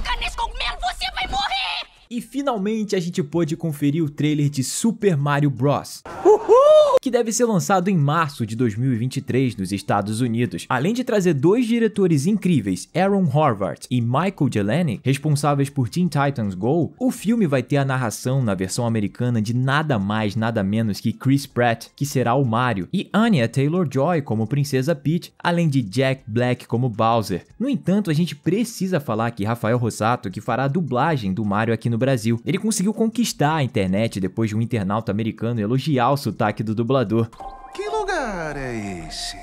tocar nesse cogumelo, você vai morrer! E finalmente a gente pôde conferir o trailer de Super Mario Bros. Uh! Uhul! que deve ser lançado em março de 2023 nos Estados Unidos. Além de trazer dois diretores incríveis, Aaron Horvath e Michael Jelenic, responsáveis por Teen Titans Go, o filme vai ter a narração na versão americana de nada mais, nada menos que Chris Pratt, que será o Mario, e Anya Taylor-Joy como Princesa Peach, além de Jack Black como Bowser. No entanto, a gente precisa falar que Rafael Rossato, que fará a dublagem do Mario aqui no Brasil, ele conseguiu conquistar a internet depois de um internauta americano elogiar o sotaque do dublador. Que lugar é esse?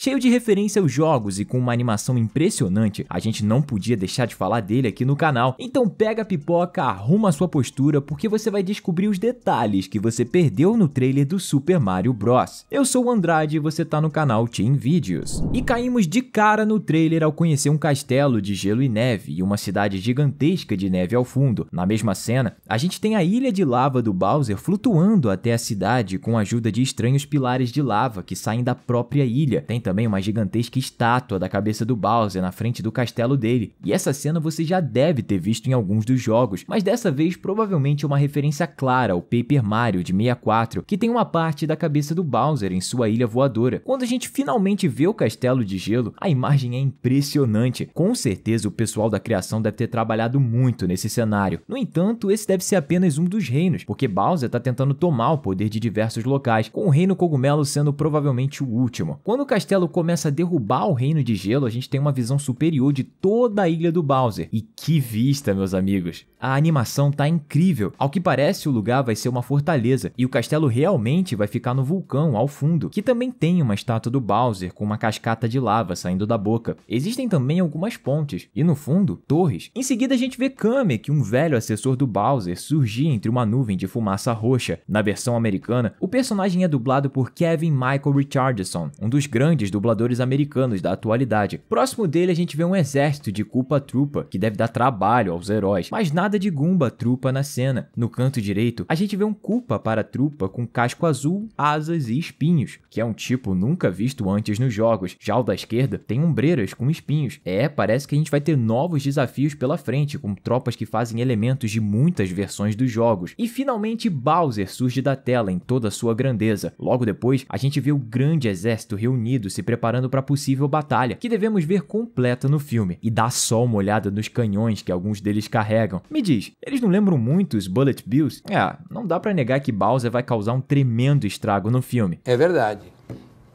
Cheio de referência aos jogos e com uma animação impressionante, a gente não podia deixar de falar dele aqui no canal. Então pega a pipoca, arruma a sua postura, porque você vai descobrir os detalhes que você perdeu no trailer do Super Mario Bros. Eu sou o Andrade e você tá no canal Team Videos. E caímos de cara no trailer ao conhecer um castelo de gelo e neve e uma cidade gigantesca de neve ao fundo. Na mesma cena, a gente tem a ilha de lava do Bowser flutuando até a cidade com a ajuda de estranhos pilares de lava que saem da própria ilha. Tem também uma gigantesca estátua da cabeça do Bowser na frente do castelo dele, e essa cena você já deve ter visto em alguns dos jogos, mas dessa vez provavelmente é uma referência clara ao Paper Mario de 64, que tem uma parte da cabeça do Bowser em sua ilha voadora. Quando a gente finalmente vê o castelo de gelo, a imagem é impressionante. Com certeza o pessoal da criação deve ter trabalhado muito nesse cenário. No entanto, esse deve ser apenas um dos reinos, porque Bowser está tentando tomar o poder de diversos locais, com o reino cogumelo sendo provavelmente o último. Quando o castelo Gelo começa a derrubar o Reino de Gelo, a gente tem uma visão superior de toda a ilha do Bowser. E que vista, meus amigos! A animação tá incrível. Ao que parece, o lugar vai ser uma fortaleza e o castelo realmente vai ficar no vulcão ao fundo, que também tem uma estátua do Bowser com uma cascata de lava saindo da boca. Existem também algumas pontes e no fundo, torres. Em seguida, a gente vê Kame, que um velho assessor do Bowser surgir entre uma nuvem de fumaça roxa. Na versão americana, o personagem é dublado por Kevin Michael Richardson, um dos grandes grandes dubladores americanos da atualidade. Próximo dele a gente vê um exército de Culpa Trupa, que deve dar trabalho aos heróis, mas nada de Gumba Trupa na cena. No canto direito, a gente vê um Culpa para Trupa com casco azul, asas e espinhos, que é um tipo nunca visto antes nos jogos. Já o da esquerda tem ombreiras com espinhos. É, parece que a gente vai ter novos desafios pela frente, com tropas que fazem elementos de muitas versões dos jogos. E finalmente Bowser surge da tela em toda a sua grandeza. Logo depois, a gente vê o grande exército reunido se preparando para possível batalha, que devemos ver completa no filme, e dá só uma olhada nos canhões que alguns deles carregam. Me diz, eles não lembram muito os Bullet Bills? É, não dá para negar que Bowser vai causar um tremendo estrago no filme. É verdade.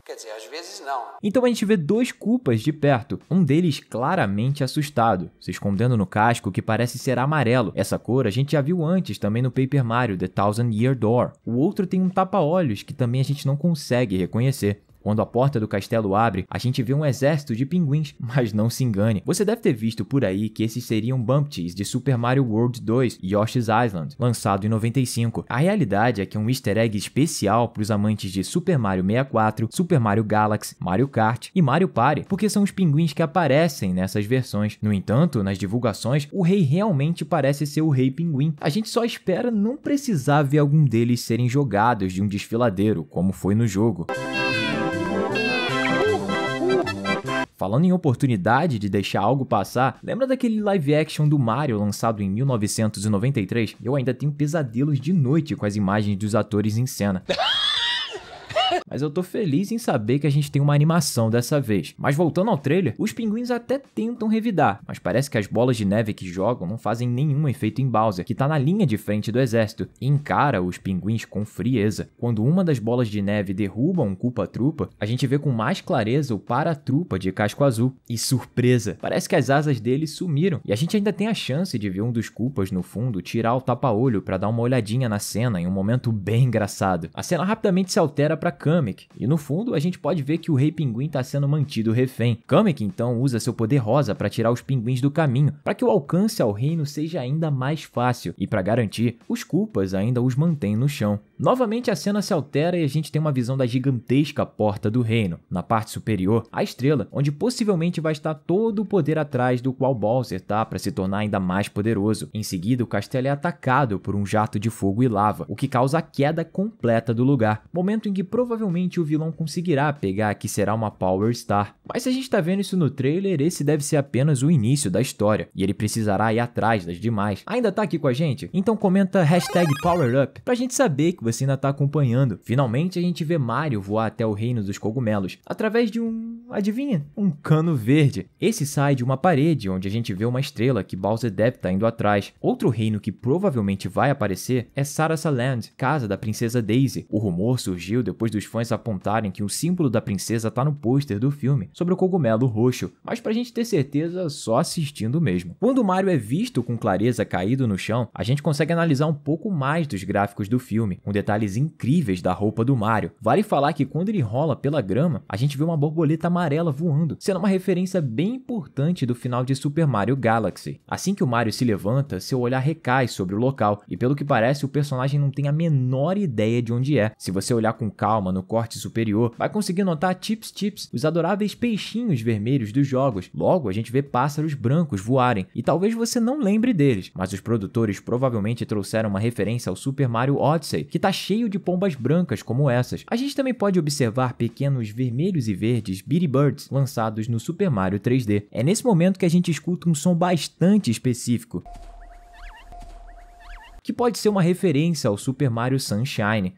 Quer dizer, às vezes não. Então a gente vê dois culpas de perto, um deles claramente assustado, se escondendo no casco que parece ser amarelo. Essa cor a gente já viu antes também no Paper Mario The Thousand Year Door. O outro tem um tapa-olhos que também a gente não consegue reconhecer. Quando a porta do castelo abre, a gente vê um exército de pinguins, mas não se engane. Você deve ter visto por aí que esses seriam Bumpties de Super Mario World 2 Yoshi's Island, lançado em 95. A realidade é que é um easter egg especial para os amantes de Super Mario 64, Super Mario Galaxy, Mario Kart e Mario Party, porque são os pinguins que aparecem nessas versões. No entanto, nas divulgações, o rei realmente parece ser o rei pinguim. A gente só espera não precisar ver algum deles serem jogados de um desfiladeiro, como foi no jogo. Falando em oportunidade de deixar algo passar, lembra daquele live action do Mario lançado em 1993? Eu ainda tenho pesadelos de noite com as imagens dos atores em cena. mas eu tô feliz em saber que a gente tem uma animação dessa vez. Mas voltando ao trailer, os pinguins até tentam revidar, mas parece que as bolas de neve que jogam não fazem nenhum efeito em Bowser, que tá na linha de frente do exército, e encara os pinguins com frieza. Quando uma das bolas de neve derruba um culpa-trupa, a gente vê com mais clareza o para-trupa de casco azul. E surpresa, parece que as asas dele sumiram, e a gente ainda tem a chance de ver um dos culpas no fundo tirar o tapa-olho para dar uma olhadinha na cena em um momento bem engraçado. A cena rapidamente se altera pra câmera Kamek, e no fundo a gente pode ver que o Rei Pinguim está sendo mantido refém. Kamek então usa seu poder rosa para tirar os pinguins do caminho, para que o alcance ao reino seja ainda mais fácil, e para garantir, os culpas ainda os mantém no chão. Novamente a cena se altera e a gente tem uma visão da gigantesca porta do reino. Na parte superior, a estrela, onde possivelmente vai estar todo o poder atrás do qual Bowser tá para se tornar ainda mais poderoso. Em seguida, o castelo é atacado por um jato de fogo e lava, o que causa a queda completa do lugar, momento em que provavelmente provavelmente o vilão conseguirá pegar que será uma Power Star. Mas se a gente tá vendo isso no trailer, esse deve ser apenas o início da história, e ele precisará ir atrás das demais. Ainda tá aqui com a gente? Então comenta PowerUp pra gente saber que você ainda tá acompanhando. Finalmente a gente vê Mario voar até o reino dos cogumelos, através de um... adivinha? Um cano verde. Esse sai de uma parede, onde a gente vê uma estrela que Bowser deve tá indo atrás. Outro reino que provavelmente vai aparecer é Sarasaland, casa da princesa Daisy. O rumor surgiu depois dos fãs apontarem que o símbolo da princesa tá no pôster do filme sobre o cogumelo roxo, mas pra gente ter certeza, só assistindo mesmo. Quando o Mario é visto com clareza caído no chão, a gente consegue analisar um pouco mais dos gráficos do filme, com detalhes incríveis da roupa do Mario. Vale falar que quando ele rola pela grama, a gente vê uma borboleta amarela voando, sendo uma referência bem importante do final de Super Mario Galaxy. Assim que o Mario se levanta, seu olhar recai sobre o local, e pelo que parece, o personagem não tem a menor ideia de onde é. Se você olhar com calma no corte superior, vai conseguir notar chips, chips, os adoráveis peixinhos vermelhos dos jogos. Logo, a gente vê pássaros brancos voarem, e talvez você não lembre deles, mas os produtores provavelmente trouxeram uma referência ao Super Mario Odyssey, que tá cheio de pombas brancas como essas. A gente também pode observar pequenos vermelhos e verdes Beady Birds lançados no Super Mario 3D. É nesse momento que a gente escuta um som bastante específico que pode ser uma referência ao Super Mario Sunshine.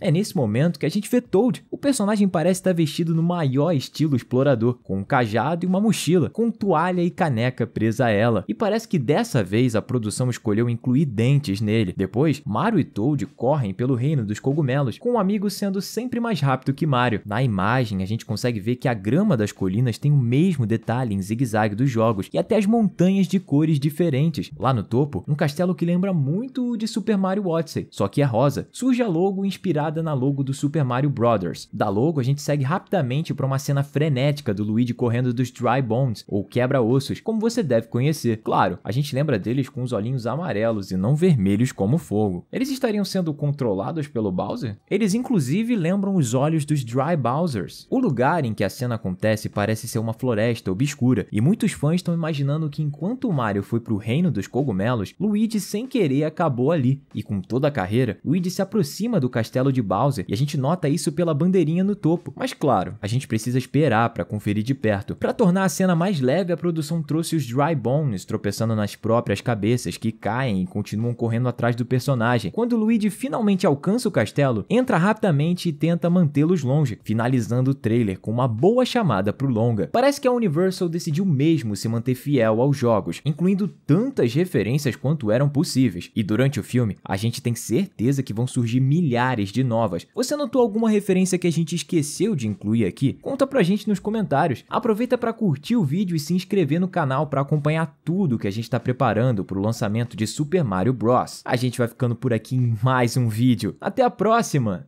É nesse momento que a gente vê Toad. O personagem parece estar vestido no maior estilo explorador, com um cajado e uma mochila, com toalha e caneca presa a ela. E parece que dessa vez a produção escolheu incluir dentes nele. Depois, Mario e Toad correm pelo reino dos cogumelos, com o um amigo sendo sempre mais rápido que Mario. Na imagem, a gente consegue ver que a grama das colinas tem o mesmo detalhe em zigue-zague dos jogos e até as montanhas de cores diferentes. Lá no topo, um castelo que lembra muito o de Super Mario Odyssey, só que rosa, surge a logo inspirada na logo do Super Mario Brothers. Da logo, a gente segue rapidamente para uma cena frenética do Luigi correndo dos Dry Bones, ou quebra-ossos, como você deve conhecer. Claro, a gente lembra deles com os olhinhos amarelos e não vermelhos como fogo. Eles estariam sendo controlados pelo Bowser? Eles inclusive lembram os olhos dos Dry Bowsers. O lugar em que a cena acontece parece ser uma floresta obscura, e muitos fãs estão imaginando que enquanto Mario foi pro reino dos cogumelos, Luigi sem querer acabou ali, e com toda a carreira, câmera, Luigi se aproxima do castelo de Bowser e a gente nota isso pela bandeirinha no topo. Mas claro, a gente precisa esperar para conferir de perto. Para tornar a cena mais leve, a produção trouxe os Dry Bones tropeçando nas próprias cabeças que caem e continuam correndo atrás do personagem. Quando Luigi finalmente alcança o castelo, entra rapidamente e tenta mantê-los longe, finalizando o trailer com uma boa chamada pro longa. Parece que a Universal decidiu mesmo se manter fiel aos jogos, incluindo tantas referências quanto eram possíveis. E durante o filme, a gente tem certeza certeza que vão surgir milhares de novas. Você notou alguma referência que a gente esqueceu de incluir aqui? Conta pra gente nos comentários. Aproveita para curtir o vídeo e se inscrever no canal para acompanhar tudo que a gente está preparando para o lançamento de Super Mario Bros. A gente vai ficando por aqui em mais um vídeo. Até a próxima!